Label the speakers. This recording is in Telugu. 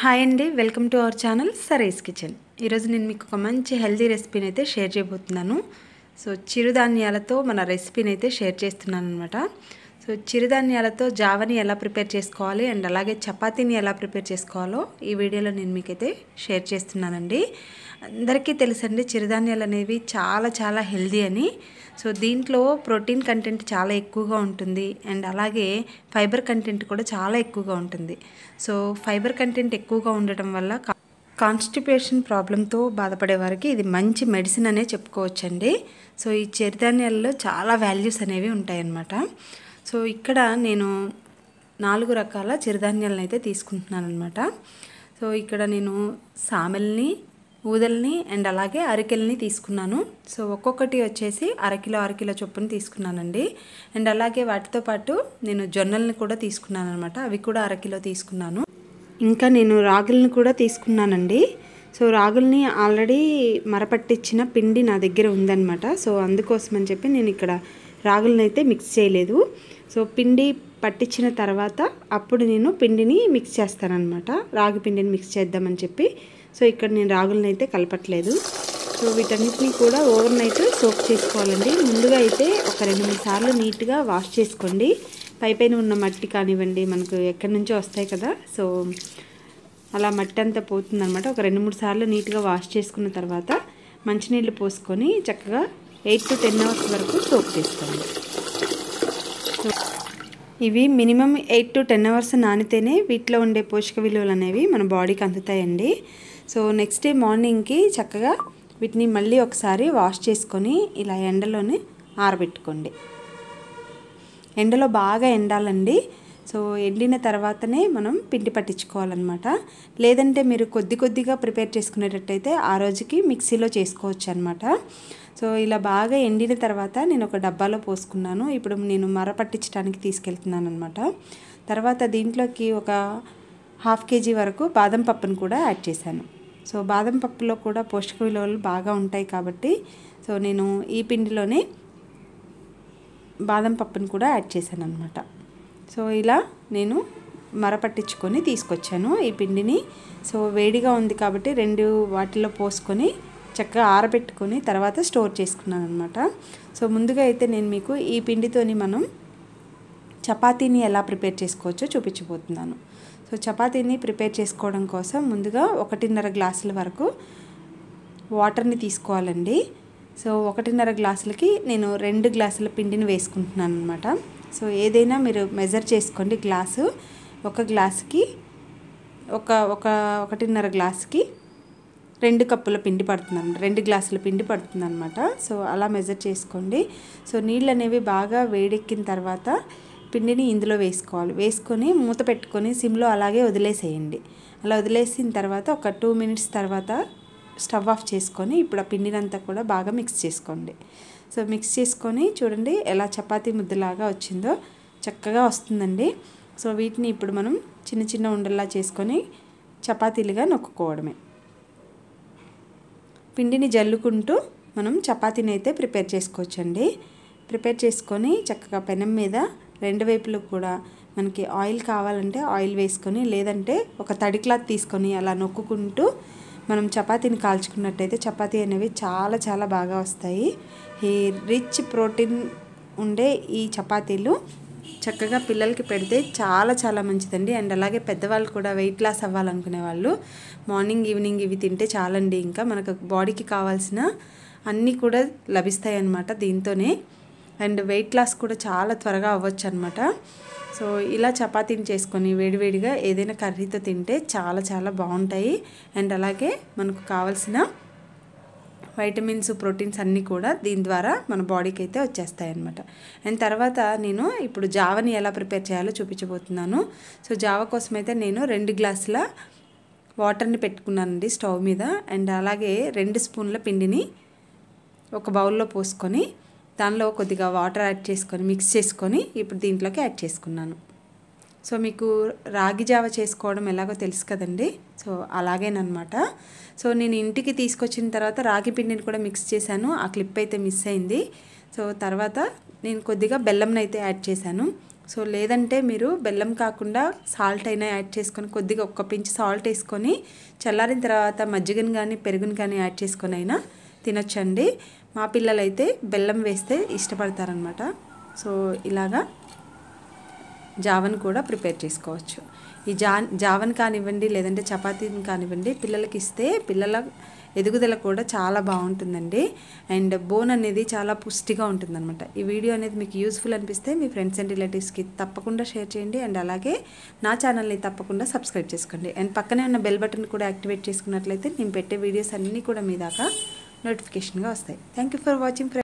Speaker 1: హాయ్ అండి వెల్కమ్ టు అవర్ ఛానల్ సరైస్ కిచెన్ ఈరోజు నేను మీకు ఒక మంచి హెల్దీ రెసిపీని అయితే షేర్ చేయబోతున్నాను సో చిరుధాన్యాలతో మన రెసిపీని అయితే షేర్ చేస్తున్నాను అనమాట సో చిరుధాన్యాలతో జావని ఎలా ప్రిపేర్ చేసుకోవాలి అండ్ అలాగే చపాతీని ఎలా ప్రిపేర్ చేసుకోవాలో ఈ వీడియోలో నేను మీకైతే షేర్ చేస్తున్నానండి అందరికీ తెలుసండి చిరుధాన్యాలు అనేవి చాలా చాలా హెల్దీ అని సో దీంట్లో ప్రోటీన్ కంటెంట్ చాలా ఎక్కువగా ఉంటుంది అండ్ అలాగే ఫైబర్ కంటెంట్ కూడా చాలా ఎక్కువగా ఉంటుంది సో ఫైబర్ కంటెంట్ ఎక్కువగా ఉండటం వల్ల కాన్స్టిపేషన్ ప్రాబ్లంతో బాధపడే వారికి ఇది మంచి మెడిసిన్ అనే చెప్పుకోవచ్చండి సో ఈ చిరుధాన్యాలలో చాలా వాల్యూస్ అనేవి ఉంటాయన్నమాట సో ఇక్కడ నేను నాలుగు రకాల చిరుధాన్యాలను అయితే తీసుకుంటున్నాను అనమాట సో ఇక్కడ నేను సామెల్ని ఊదల్ని అండ్ అలాగే అరకెల్ని తీసుకున్నాను సో ఒక్కొక్కటి వచ్చేసి అరకిలో అరకిలో చొప్పున తీసుకున్నానండి అండ్ అలాగే వాటితో పాటు నేను జొన్నల్ని కూడా తీసుకున్నాను అనమాట అవి కూడా అరకిలో తీసుకున్నాను ఇంకా నేను రాగులను కూడా తీసుకున్నానండి సో రాగుల్ని ఆల్రెడీ మరపట్టించిన పిండి నా దగ్గర ఉందన్నమాట సో అందుకోసం అని చెప్పి నేను ఇక్కడ రాగులను అయితే మిక్స్ చేయలేదు సో పిండి పట్టించిన తర్వాత అప్పుడు నేను పిండిని మిక్స్ చేస్తానమాట రాగి పిండిని మిక్స్ చేద్దామని చెప్పి సో ఇక్కడ నేను రాగులను అయితే కలపట్లేదు సో వీటన్నిటిని కూడా ఓవర్ నైట్ సోప్ చేసుకోవాలండి ముందుగా అయితే ఒక రెండు మూడు సార్లు నీట్గా వాష్ చేసుకోండి పైపైన ఉన్న మట్టి కానివ్వండి మనకు ఎక్కడి నుంచో వస్తాయి కదా సో అలా మట్టి అంతా పోతుందన్నమాట ఒక రెండు మూడు సార్లు నీట్గా వాష్ చేసుకున్న తర్వాత మంచినీళ్ళు పోసుకొని చక్కగా ఎయిట్ టు టెన్ అవర్స్ వరకు సోక్ చేసుకోండి ఇవి minimum eight to ten hours నానితేనే వీటిలో ఉండే పోషక విలువలు అనేవి మన బాడీకి అందుతాయండి సో నెక్స్ట్ డే మార్నింగ్కి చక్కగా వీటిని మళ్ళీ ఒకసారి వాష్ చేసుకొని ఇలా ఎండలోనే ఆరబెట్టుకోండి ఎండలో బాగా ఎండాలండి సో ఎండిన తర్వాతనే మనం పిండి పట్టించుకోవాలన్నమాట లేదంటే మీరు కొద్ది కొద్దిగా ప్రిపేర్ చేసుకునేటట్టయితే ఆ రోజుకి మిక్సీలో చేసుకోవచ్చు అనమాట సో ఇలా బాగా ఎండిన తర్వాత నేను ఒక డబ్బాలో పోసుకున్నాను ఇప్పుడు నేను మర పట్టించడానికి తీసుకెళ్తున్నాను అనమాట తర్వాత దీంట్లోకి ఒక హాఫ్ కేజీ వరకు బాదం పప్పును కూడా యాడ్ చేశాను సో బాదం పప్పులో కూడా పోషక విలువలు బాగా ఉంటాయి కాబట్టి సో నేను ఈ పిండిలోనే బాదం పప్పును కూడా యాడ్ చేశాను అనమాట సో ఇలా నేను మరపట్టించుకొని తీసుకొచ్చాను ఈ పిండిని సో వేడిగా ఉంది కాబట్టి రెండు వాటిల్లో పోసుకొని చక్కగా ఆరబెట్టుకొని తర్వాత స్టోర్ చేసుకున్నాను అనమాట సో ముందుగా అయితే నేను మీకు ఈ పిండితోని మనం చపాతీని ఎలా ప్రిపేర్ చేసుకోవచ్చో చూపించబోతున్నాను సో చపాతీని ప్రిపేర్ చేసుకోవడం కోసం ముందుగా ఒకటిన్నర గ్లాసుల వరకు వాటర్ని తీసుకోవాలండి సో ఒకటిన్నర గ్లాసులకి నేను రెండు గ్లాసుల పిండిని వేసుకుంటున్నాను అనమాట సో ఏదైనా మీరు మెజర్ చేసుకోండి గ్లాసు ఒక గ్లాస్కి ఒక ఒక ఒకటిన్నర గ్లాస్కి రెండు కప్పుల పిండి పడుతుంది రెండు గ్లాసుల పిండి పడుతుంది అనమాట సో అలా మెజర్ చేసుకోండి సో నీళ్ళు అనేవి బాగా వేడెక్కిన తర్వాత పిండిని ఇందులో వేసుకోవాలి వేసుకొని మూత పెట్టుకొని సిమ్లో అలాగే వదిలేసేయండి అలా వదిలేసిన తర్వాత ఒక టూ మినిట్స్ తర్వాత స్టవ్ ఆఫ్ చేసుకొని ఇప్పుడు ఆ పిండినంతా కూడా బాగా మిక్స్ చేసుకోండి సో మిక్స్ చేసుకొని చూడండి ఎలా చపాతీ ముద్దలాగా వచ్చిందో చక్కగా వస్తుందండి సో వీటిని ఇప్పుడు మనం చిన్న చిన్న ఉండల్లా చేసుకొని చపాతీలుగా నొక్కుకోవడమే పిండిని జల్లుకుంటూ మనం చపాతీని అయితే ప్రిపేర్ చేసుకోవచ్చండి ప్రిపేర్ చేసుకొని చక్కగా పెనం మీద రెండు వైపులు కూడా మనకి ఆయిల్ కావాలంటే ఆయిల్ వేసుకొని లేదంటే ఒక తడి క్లాత్ తీసుకొని అలా నొక్కుకుంటూ మనం చపాతీని కాల్చుకున్నట్టయితే చపాతీ అనేవి చాలా చాలా బాగా వస్తాయి ఈ రిచ్ ప్రోటీన్ ఉండే ఈ చపాతీలు చక్కగా పిల్లలకి పెడితే చాలా చాలా మంచిదండి అండ్ అలాగే పెద్దవాళ్ళు కూడా వెయిట్ లాస్ అవ్వాలనుకునే వాళ్ళు మార్నింగ్ ఈవినింగ్ ఇవి తింటే చాలండి ఇంకా మనకు బాడీకి కావాల్సిన అన్నీ కూడా లభిస్తాయి అన్నమాట దీంతోనే అండ్ వెయిట్ లాస్ కూడా చాలా త్వరగా అవ్వచ్చు అనమాట సో ఇలా చపాతీని చేసుకొని వేడివేడిగా ఏదైనా కర్రీతో తింటే చాలా చాలా బాగుంటాయి అండ్ అలాగే మనకు కావాల్సిన వైటమిన్స్ ప్రోటీన్స్ అన్నీ కూడా దీని ద్వారా మన బాడీకి అయితే వచ్చేస్తాయి అనమాట అండ్ తర్వాత నేను ఇప్పుడు జావని ఎలా ప్రిపేర్ చేయాలో చూపించబోతున్నాను సో జావ కోసం అయితే నేను రెండు గ్లాసుల వాటర్ని పెట్టుకున్నానండి స్టవ్ మీద అండ్ అలాగే రెండు స్పూన్ల పిండిని ఒక బౌల్లో పోసుకొని దానిలో కొద్దిగా వాటర్ యాడ్ చేసుకొని మిక్స్ చేసుకొని ఇప్పుడు దీంట్లోకి యాడ్ చేసుకున్నాను సో మీకు రాగి జావ చేసుకోవడం ఎలాగో తెలుసు కదండి సో అలాగేనమాట సో నేను ఇంటికి తీసుకొచ్చిన తర్వాత రాగి పిండిని కూడా మిక్స్ చేశాను ఆ క్లిప్ అయితే మిస్ అయింది సో తర్వాత నేను కొద్దిగా బెల్లంని అయితే యాడ్ చేశాను సో లేదంటే మీరు బెల్లం కాకుండా సాల్ట్ అయినా యాడ్ చేసుకొని కొద్దిగా ఒక్క పించి సాల్ట్ వేసుకొని చల్లారిన తర్వాత మజ్జిగను కానీ పెరుగును కానీ యాడ్ చేసుకొని అయినా తినచ్చండి మా పిల్లలైతే బెల్లం వేస్తే ఇష్టపడతారనమాట సో ఇలాగా జావన్ కూడా ప్రిపేర్ చేసుకోవచ్చు ఈ జా జావన్ కానివ్వండి లేదంటే చపాతీని కానివ్వండి పిల్లలకి ఇస్తే పిల్లల ఎదుగుదల కూడా చాలా బాగుంటుందండి అండ్ బోన్ అనేది చాలా పుష్టిగా ఉంటుందన్నమాట ఈ వీడియో అనేది మీకు యూస్ఫుల్ అనిపిస్తే మీ ఫ్రెండ్స్ అండ్ రిలేటివ్స్కి తప్పకుండా షేర్ చేయండి అండ్ అలాగే నా ఛానల్ని తప్పకుండా సబ్స్క్రైబ్ చేసుకోండి అండ్ పక్కనే ఉన్న బెల్ బటన్ కూడా యాక్టివేట్ చేసుకున్నట్లయితే నేను పెట్టే వీడియోస్ అన్నీ కూడా మీ దాకా నోటిఫికేషన్గా వస్తాయి థ్యాంక్ యూ ఫర్ వాచింగ్